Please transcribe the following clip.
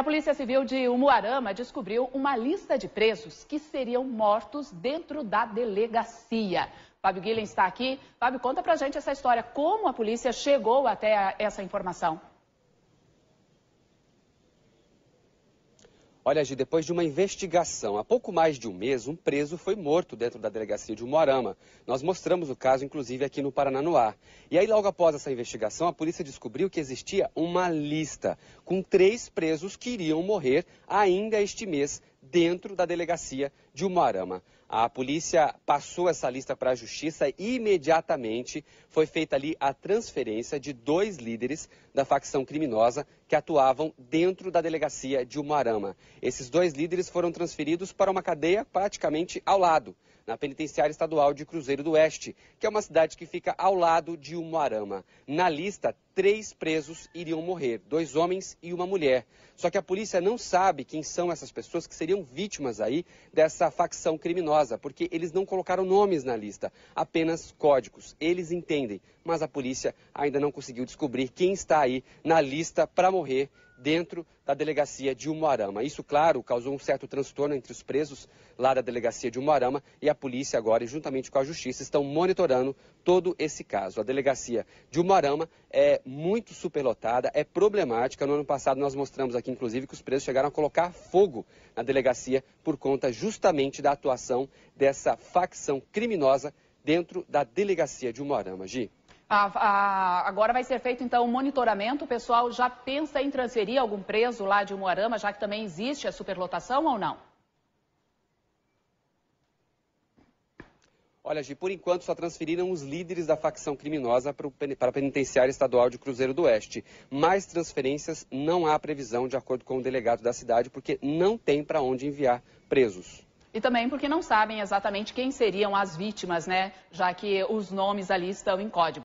a Polícia Civil de Umuarama descobriu uma lista de presos que seriam mortos dentro da delegacia. Fábio Guilherme está aqui. Fábio, conta pra gente essa história. Como a polícia chegou até essa informação? Olha, Gi, depois de uma investigação, há pouco mais de um mês, um preso foi morto dentro da delegacia de Umuarama. Nós mostramos o caso, inclusive, aqui no Paraná no ar. E aí, logo após essa investigação, a polícia descobriu que existia uma lista com três presos que iriam morrer ainda este mês dentro da delegacia de Umuarama. A polícia passou essa lista para a justiça e imediatamente foi feita ali a transferência de dois líderes da facção criminosa que atuavam dentro da delegacia de Umuarama. Esses dois líderes foram transferidos para uma cadeia praticamente ao lado, na penitenciária estadual de Cruzeiro do Oeste, que é uma cidade que fica ao lado de Umuarama. Na lista três presos iriam morrer, dois homens e uma mulher. Só que a polícia não sabe quem são essas pessoas que seriam vítimas aí dessa facção criminosa, porque eles não colocaram nomes na lista, apenas códigos. Eles entendem, mas a polícia ainda não conseguiu descobrir quem está aí na lista para morrer dentro da delegacia de Umuarama. Isso, claro, causou um certo transtorno entre os presos lá da delegacia de Umuarama e a polícia agora, juntamente com a justiça, estão monitorando todo esse caso. A delegacia de Umuarama é muito superlotada, é problemática. No ano passado nós mostramos aqui, inclusive, que os presos chegaram a colocar fogo na delegacia por conta justamente da atuação dessa facção criminosa dentro da delegacia de Umuarama. Gi. A, a, agora vai ser feito então o um monitoramento. O pessoal já pensa em transferir algum preso lá de Moarama, já que também existe a superlotação ou não? Olha, Gi, por enquanto só transferiram os líderes da facção criminosa para a Penitenciária Estadual de Cruzeiro do Oeste. Mais transferências não há previsão, de acordo com o delegado da cidade, porque não tem para onde enviar presos. E também porque não sabem exatamente quem seriam as vítimas, né? Já que os nomes ali estão em código.